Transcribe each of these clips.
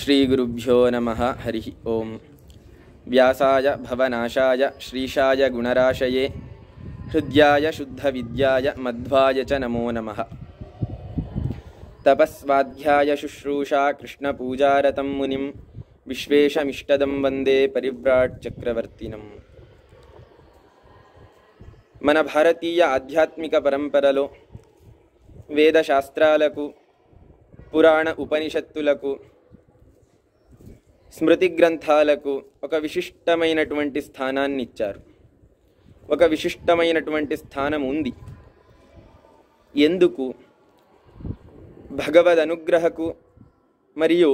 श्रीगुरुभ्यो नमः हरिः ओम् व्यासाय भवनाशाय श्रीशाय गुणराशये हृद्याय शुद्धविद्याय मध्वाय च नमो नमः तपस्वाध्याय शुश्रूषा कृष्णपूजारतं मुनिं विश्वेशमिष्टदं वन्दे परिव्राट् चक्रवर्तिनं मन भारतीय आध्यात्मिकपरम्परलो वेदशास्त्रालकु पुराण उपनिषत्तुलकु స్మృతి గ్రంథాలకు ఒక విశిష్టమైనటువంటి స్థానాన్ని ఇచ్చారు ఒక విశిష్టమైనటువంటి స్థానం ఉంది ఎందుకు భగవద్ అనుగ్రహకు మరియు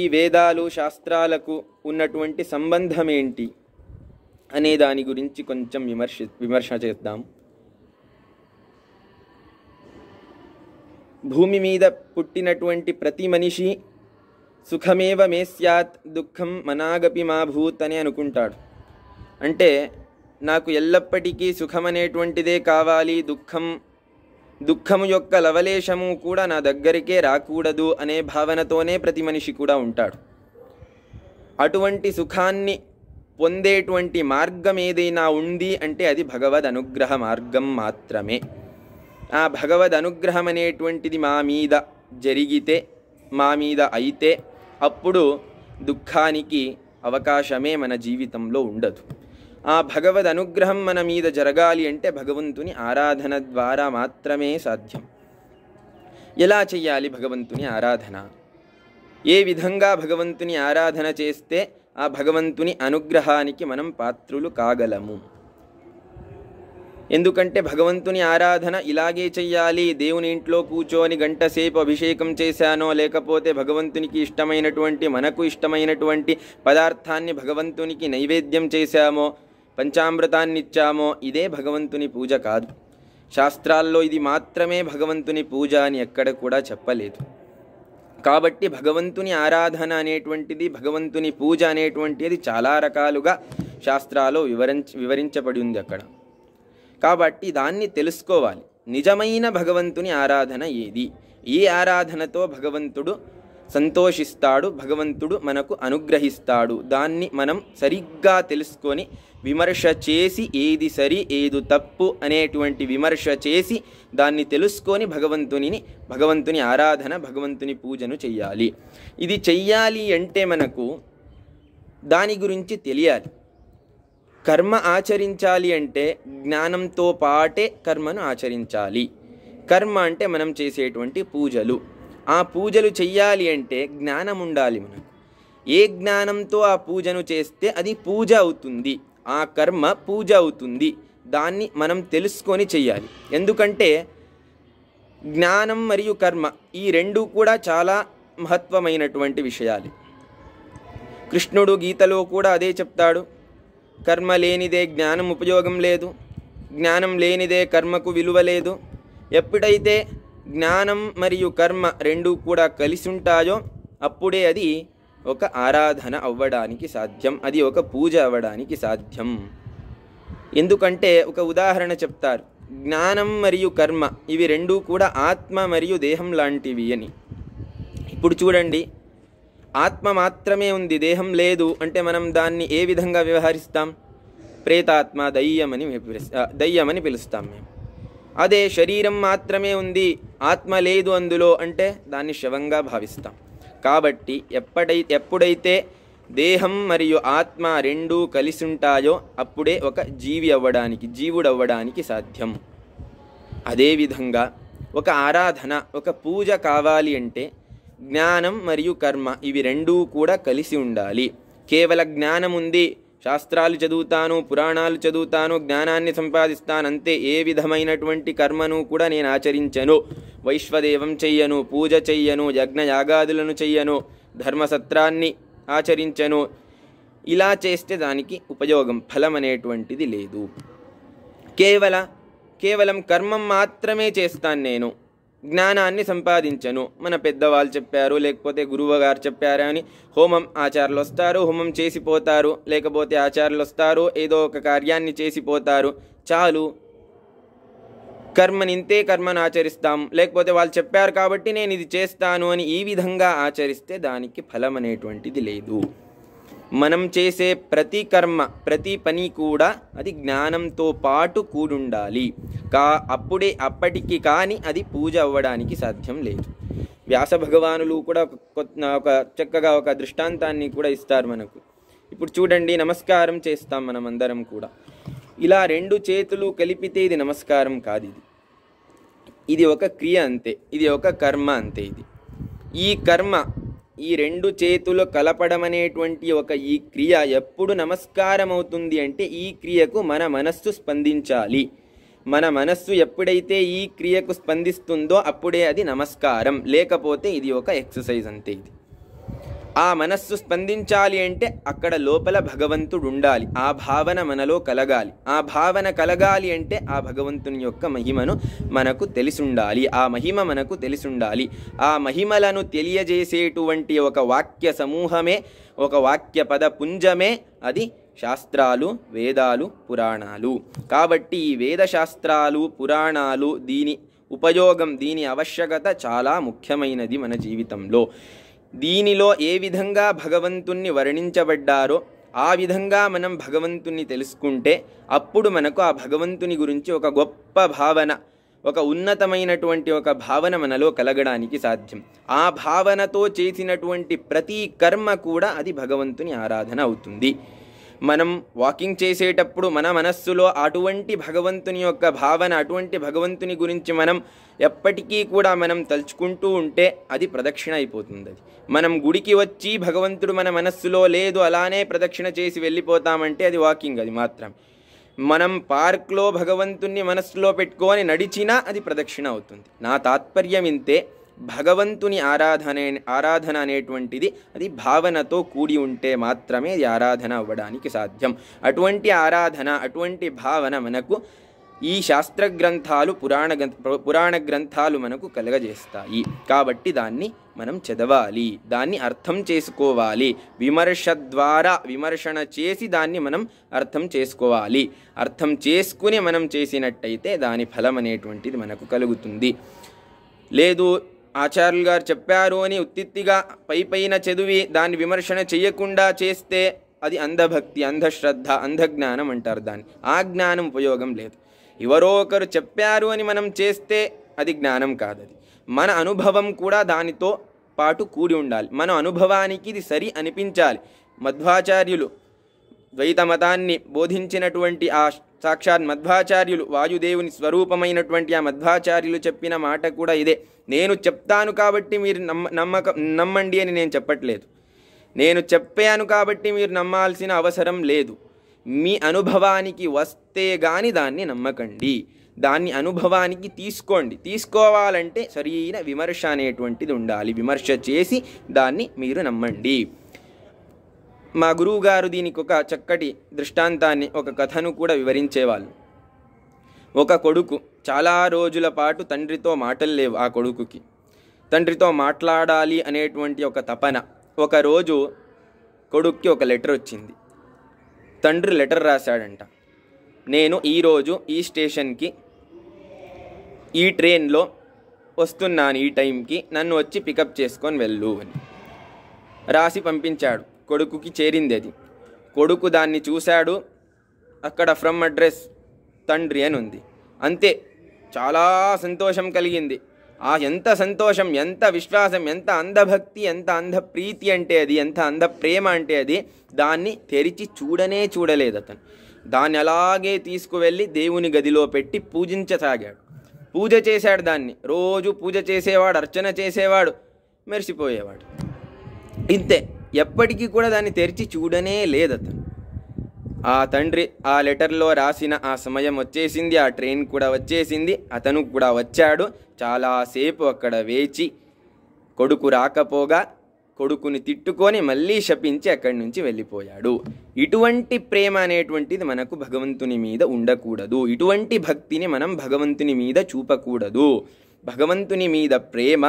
ఈ వేదాలు శాస్త్రాలకు ఉన్నటువంటి సంబంధం ఏంటి అనే దాని గురించి కొంచెం విమర్శ విమర్శ చేద్దాం భూమి మీద పుట్టినటువంటి ప్రతి మనిషి సుఖమేవ మే సత్ దుఃఖం మనాగపి మా భూత్ అని అనుకుంటాడు అంటే నాకు ఎల్లప్పటికీ సుఖం అనేటువంటిదే కావాలి దుఃఖం దుఃఖము యొక్క లవలేశము కూడా నా దగ్గరికే రాకూడదు అనే భావనతోనే ప్రతి మనిషి కూడా ఉంటాడు అటువంటి సుఖాన్ని పొందేటువంటి మార్గం ఏదైనా ఉంది అంటే అది భగవద్ అనుగ్రహ మార్గం మాత్రమే ఆ భగవద్ అనుగ్రహం అనేటువంటిది మా మీద జరిగితే మా మీద అయితే అప్పుడు దుఃఖానికి అవకాశమే మన జీవితంలో ఉండదు ఆ భగవద్ అనుగ్రహం మన మీద జరగాలి అంటే భగవంతుని ఆరాధన ద్వారా మాత్రమే సాధ్యం ఎలా చేయాలి భగవంతుని ఆరాధన ఏ విధంగా భగవంతుని ఆరాధన చేస్తే ఆ భగవంతుని అనుగ్రహానికి మనం పాత్రులు కాగలము ఎందుకంటే భగవంతుని ఆరాధన ఇలాగే చెయ్యాలి దేవుని ఇంట్లో కూర్చొని గంట సేపు అభిషేకం చేశానో లేకపోతే భగవంతునికి ఇష్టమైనటువంటి మనకు ఇష్టమైనటువంటి పదార్థాన్ని భగవంతునికి నైవేద్యం చేశామో ఇచ్చామో ఇదే భగవంతుని పూజ కాదు శాస్త్రాల్లో ఇది మాత్రమే భగవంతుని పూజ అని ఎక్కడ కూడా చెప్పలేదు కాబట్టి భగవంతుని ఆరాధన అనేటువంటిది భగవంతుని పూజ అనేటువంటిది చాలా రకాలుగా శాస్త్రాలు వివరించ వివరించబడి ఉంది అక్కడ కాబట్టి దాన్ని తెలుసుకోవాలి నిజమైన భగవంతుని ఆరాధన ఏది ఈ ఆరాధనతో భగవంతుడు సంతోషిస్తాడు భగవంతుడు మనకు అనుగ్రహిస్తాడు దాన్ని మనం సరిగ్గా తెలుసుకొని విమర్శ చేసి ఏది సరి ఏది తప్పు అనేటువంటి విమర్శ చేసి దాన్ని తెలుసుకొని భగవంతునిని భగవంతుని ఆరాధన భగవంతుని పూజను చెయ్యాలి ఇది చెయ్యాలి అంటే మనకు దాని గురించి తెలియాలి కర్మ ఆచరించాలి అంటే జ్ఞానంతో పాటే కర్మను ఆచరించాలి కర్మ అంటే మనం చేసేటువంటి పూజలు ఆ పూజలు చెయ్యాలి అంటే జ్ఞానం ఉండాలి మనకు ఏ జ్ఞానంతో ఆ పూజను చేస్తే అది పూజ అవుతుంది ఆ కర్మ పూజ అవుతుంది దాన్ని మనం తెలుసుకొని చెయ్యాలి ఎందుకంటే జ్ఞానం మరియు కర్మ ఈ రెండు కూడా చాలా మహత్వమైనటువంటి విషయాలు కృష్ణుడు గీతలో కూడా అదే చెప్తాడు కర్మ లేనిదే జ్ఞానం ఉపయోగం లేదు జ్ఞానం లేనిదే కర్మకు విలువ లేదు ఎప్పుడైతే జ్ఞానం మరియు కర్మ రెండూ కూడా కలిసి ఉంటాయో అప్పుడే అది ఒక ఆరాధన అవ్వడానికి సాధ్యం అది ఒక పూజ అవ్వడానికి సాధ్యం ఎందుకంటే ఒక ఉదాహరణ చెప్తారు జ్ఞానం మరియు కర్మ ఇవి రెండూ కూడా ఆత్మ మరియు దేహం లాంటివి అని ఇప్పుడు చూడండి ఆత్మ మాత్రమే ఉంది దేహం లేదు అంటే మనం దాన్ని ఏ విధంగా వ్యవహరిస్తాం ప్రేతాత్మ దయ్యమని దయ్యమని పిలుస్తాం మేము అదే శరీరం మాత్రమే ఉంది ఆత్మ లేదు అందులో అంటే దాన్ని శవంగా భావిస్తాం కాబట్టి ఎప్పటై ఎప్పుడైతే దేహం మరియు ఆత్మ రెండూ కలిసి ఉంటాయో అప్పుడే ఒక జీవి అవ్వడానికి జీవుడవ్వడానికి సాధ్యం అదేవిధంగా ఒక ఆరాధన ఒక పూజ కావాలి అంటే జ్ఞానం మరియు కర్మ ఇవి రెండూ కూడా కలిసి ఉండాలి కేవల జ్ఞానం ఉంది శాస్త్రాలు చదువుతాను పురాణాలు చదువుతాను జ్ఞానాన్ని సంపాదిస్తాను అంతే ఏ విధమైనటువంటి కర్మను కూడా నేను ఆచరించను వైశ్వదేవం చెయ్యను పూజ చెయ్యను యజ్ఞయాగాదులను చెయ్యను ధర్మసత్రాన్ని ఆచరించను ఇలా చేస్తే దానికి ఉపయోగం ఫలం అనేటువంటిది లేదు కేవల కేవలం కర్మం మాత్రమే చేస్తాను నేను జ్ఞానాన్ని సంపాదించను మన పెద్దవాళ్ళు చెప్పారు లేకపోతే గురువు గారు చెప్పారు అని హోమం ఆచారాలు వస్తారు హోమం చేసిపోతారు లేకపోతే ఆచారాలు వస్తారు ఏదో ఒక కార్యాన్ని చేసిపోతారు చాలు కర్మని ఇంతే కర్మను ఆచరిస్తాం లేకపోతే వాళ్ళు చెప్పారు కాబట్టి నేను ఇది చేస్తాను అని ఈ విధంగా ఆచరిస్తే దానికి ఫలం అనేటువంటిది లేదు మనం చేసే ప్రతి కర్మ ప్రతి పని కూడా అది జ్ఞానంతో పాటు కూడుండాలి కా అప్పుడే అప్పటికి కానీ అది పూజ అవ్వడానికి సాధ్యం లేదు వ్యాస భగవానులు కూడా ఒక చక్కగా ఒక దృష్టాంతాన్ని కూడా ఇస్తారు మనకు ఇప్పుడు చూడండి నమస్కారం చేస్తాం మనం అందరం కూడా ఇలా రెండు చేతులు కలిపితే ఇది నమస్కారం కాదు ఇది ఇది ఒక క్రియ అంతే ఇది ఒక కర్మ అంతే ఇది ఈ కర్మ ఈ రెండు చేతులు కలపడం అనేటువంటి ఒక ఈ క్రియ ఎప్పుడు నమస్కారం అవుతుంది అంటే ఈ క్రియకు మన మనస్సు స్పందించాలి మన మనస్సు ఎప్పుడైతే ఈ క్రియకు స్పందిస్తుందో అప్పుడే అది నమస్కారం లేకపోతే ఇది ఒక ఎక్సర్సైజ్ అంతే ఇది ఆ మనస్సు స్పందించాలి అంటే అక్కడ లోపల భగవంతుడు ఉండాలి ఆ భావన మనలో కలగాలి ఆ భావన కలగాలి అంటే ఆ భగవంతుని యొక్క మహిమను మనకు తెలిసుండాలి ఆ మహిమ మనకు తెలిసుండాలి ఆ మహిమలను తెలియజేసేటువంటి ఒక వాక్య సమూహమే ఒక వాక్య పద పుంజమే అది శాస్త్రాలు వేదాలు పురాణాలు కాబట్టి ఈ వేదశాస్త్రాలు పురాణాలు దీని ఉపయోగం దీని ఆవశ్యకత చాలా ముఖ్యమైనది మన జీవితంలో దీనిలో ఏ విధంగా భగవంతుణ్ణి వర్ణించబడ్డారో ఆ విధంగా మనం భగవంతుణ్ణి తెలుసుకుంటే అప్పుడు మనకు ఆ భగవంతుని గురించి ఒక గొప్ప భావన ఒక ఉన్నతమైనటువంటి ఒక భావన మనలో కలగడానికి సాధ్యం ఆ భావనతో చేసినటువంటి ప్రతి కర్మ కూడా అది భగవంతుని ఆరాధన అవుతుంది మనం వాకింగ్ చేసేటప్పుడు మన మనస్సులో అటువంటి భగవంతుని యొక్క భావన అటువంటి భగవంతుని గురించి మనం ఎప్పటికీ కూడా మనం తలుచుకుంటూ ఉంటే అది ప్రదక్షిణ అయిపోతుంది అది మనం గుడికి వచ్చి భగవంతుడు మన మనస్సులో లేదు అలానే ప్రదక్షిణ చేసి వెళ్ళిపోతామంటే అది వాకింగ్ అది మాత్రం మనం పార్క్లో భగవంతుణ్ణి మనస్సులో పెట్టుకొని నడిచినా అది ప్రదక్షిణ అవుతుంది నా తాత్పర్యం ఇంతే భగవంతుని ఆరాధన ఆరాధన అనేటువంటిది అది భావనతో కూడి ఉంటే మాత్రమే అది ఆరాధన అవ్వడానికి సాధ్యం అటువంటి ఆరాధన అటువంటి భావన మనకు ఈ శాస్త్ర గ్రంథాలు పురాణ పురాణ గ్రంథాలు మనకు కలగజేస్తాయి కాబట్టి దాన్ని మనం చదవాలి దాన్ని అర్థం చేసుకోవాలి విమర్శ ద్వారా విమర్శన చేసి దాన్ని మనం అర్థం చేసుకోవాలి అర్థం చేసుకుని మనం చేసినట్టయితే దాని ఫలం అనేటువంటిది మనకు కలుగుతుంది లేదు ఆచార్యులు గారు చెప్పారు అని ఉత్తిత్తిగా పై పైన చదివి దాన్ని విమర్శన చేయకుండా చేస్తే అది అంధభక్తి అంధశ్రద్ధ అంధజ్ఞానం అంటారు దాన్ని ఆ జ్ఞానం ఉపయోగం లేదు ఎవరో ఒకరు చెప్పారు అని మనం చేస్తే అది జ్ఞానం కాదది మన అనుభవం కూడా దానితో పాటు కూడి ఉండాలి మన అనుభవానికి ఇది సరి అనిపించాలి మధ్వాచార్యులు ద్వైత మతాన్ని బోధించినటువంటి ఆ సాక్షాత్ మధ్వాచార్యులు వాయుదేవుని స్వరూపమైనటువంటి ఆ మధ్వాచార్యులు చెప్పిన మాట కూడా ఇదే నేను చెప్తాను కాబట్టి మీరు నమ్మ నమ్మండి అని నేను చెప్పట్లేదు నేను చెప్పాను కాబట్టి మీరు నమ్మాల్సిన అవసరం లేదు మీ అనుభవానికి వస్తే గాని దాన్ని నమ్మకండి దాన్ని అనుభవానికి తీసుకోండి తీసుకోవాలంటే సరైన విమర్శ అనేటువంటిది ఉండాలి విమర్శ చేసి దాన్ని మీరు నమ్మండి మా గురువుగారు దీనికి ఒక చక్కటి దృష్టాంతాన్ని ఒక కథను కూడా వివరించేవాళ్ళు ఒక కొడుకు చాలా రోజుల పాటు తండ్రితో మాటలు లేవు ఆ కొడుకుకి తండ్రితో మాట్లాడాలి అనేటువంటి ఒక తపన ఒకరోజు కొడుక్కి ఒక లెటర్ వచ్చింది తండ్రి లెటర్ రాశాడంట నేను ఈరోజు ఈ స్టేషన్కి ఈ ట్రైన్లో వస్తున్నాను ఈ టైంకి నన్ను వచ్చి పికప్ చేసుకొని వెళ్ళు అని రాసి పంపించాడు కొడుకుకి చేరింది అది కొడుకు దాన్ని చూశాడు అక్కడ ఫ్రమ్ అడ్రస్ తండ్రి అని ఉంది అంతే చాలా సంతోషం కలిగింది ఆ ఎంత సంతోషం ఎంత విశ్వాసం ఎంత అంధభక్తి ఎంత అంధప్రీతి అంటే అది ఎంత అంధ ప్రేమ అంటే అది దాన్ని తెరిచి చూడనే చూడలేదు అతను దాన్ని అలాగే తీసుకువెళ్ళి దేవుని గదిలో పెట్టి పూజించసాగాడు పూజ చేశాడు దాన్ని రోజు పూజ చేసేవాడు అర్చన చేసేవాడు మెరిసిపోయేవాడు ఇంతే ఎప్పటికీ కూడా దాన్ని తెరిచి చూడనే లేదు అతను ఆ తండ్రి ఆ లెటర్లో రాసిన ఆ సమయం వచ్చేసింది ఆ ట్రైన్ కూడా వచ్చేసింది అతను కూడా వచ్చాడు చాలాసేపు అక్కడ వేచి కొడుకు రాకపోగా కొడుకుని తిట్టుకొని మళ్ళీ శపించి అక్కడి నుంచి వెళ్ళిపోయాడు ఇటువంటి ప్రేమ అనేటువంటిది మనకు భగవంతుని మీద ఉండకూడదు ఇటువంటి భక్తిని మనం భగవంతుని మీద చూపకూడదు భగవంతుని మీద ప్రేమ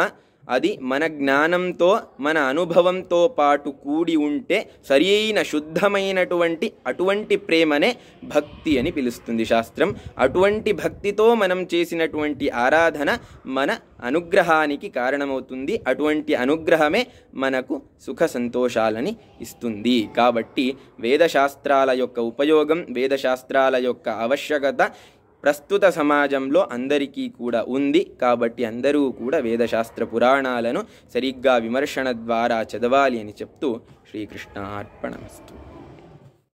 అది మన జ్ఞానంతో మన అనుభవంతో పాటు కూడి ఉంటే సరి అయిన శుద్ధమైనటువంటి అటువంటి ప్రేమనే భక్తి అని పిలుస్తుంది శాస్త్రం అటువంటి భక్తితో మనం చేసినటువంటి ఆరాధన మన అనుగ్రహానికి కారణమవుతుంది అటువంటి అనుగ్రహమే మనకు సుఖ సంతోషాలని ఇస్తుంది కాబట్టి వేదశాస్త్రాల యొక్క ఉపయోగం వేదశాస్త్రాల యొక్క ఆవశ్యకత ప్రస్తుత సమాజంలో అందరికీ కూడా ఉంది కాబట్టి అందరూ కూడా వేదశాస్త్ర పురాణాలను సరిగ్గా విమర్శన ద్వారా చదవాలి అని చెప్తూ శ్రీకృష్ణ అర్పణమస్తు